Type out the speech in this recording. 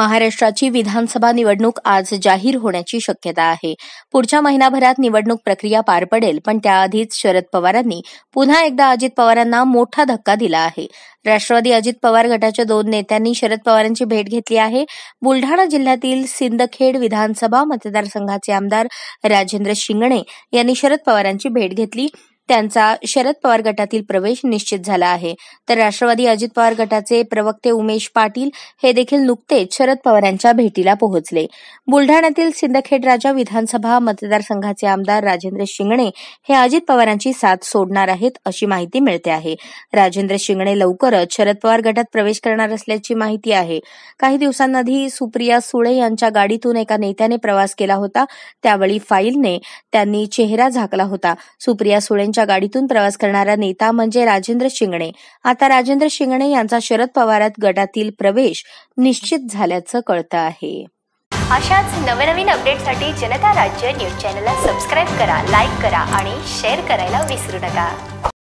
महाराष्ट्राची विधानसभा निवडणूक आज जाहीर होण्याची शक्यता आहे पुढच्या महिनाभरात निवडणूक प्रक्रिया पार पडेल पण त्याआधीच शरद पवारांनी पुन्हा एकदा अजित पवारांना मोठा धक्का दिला आहे राष्ट्रवादी अजित पवार गटाच्या दोन नेत्यांनी शरद पवारांची भेट घेतली आहे बुलढाणा जिल्ह्यातील सिंदखेड विधानसभा मतदारसंघाचे आमदार राजेंद्र शिंगणे यांनी शरद पवारांची भेट घेतली त्यांचा शरद पवार गटातील प्रवेश निश्चित झाला आहे तर राष्ट्रवादी अजित पवार गटाचे प्रवक्ते उमेश पाटील हे देखील नुकतेच शरद पवारांच्या भेटीला पोहोचले बुलढाण्यातील सिंदखेड राजा विधानसभा मतदारसंघाचे आमदार राजेंद्र शिंगणे हे अजित पवारांची साथ सोडणार आहेत अशी माहिती मिळते आहे राजेंद्र शिंगणे लवकरच शरद पवार गटात प्रवेश करणार असल्याची माहिती आहे काही दिवसांआधी सुप्रिया सुळे यांच्या गाडीतून एका नेत्याने प्रवास केला होता त्यावेळी फाईलने त्यांनी चेहरा झाकला होता सुप्रिया सुळेंच्या गाडीतून प्रवास करणारा नेता म्हणजे राजेंद्र शिंगणे आता राजेंद्र शिंगणे यांचा शरद पवारात गटातील प्रवेश निश्चित झाल्याचं कळतं आहे अशाच नवनवीन अपडेटसाठी जनता राज्य न्यूज चॅनलला सबस्क्राईब करा लाईक करा आणि शेअर करायला विसरू नका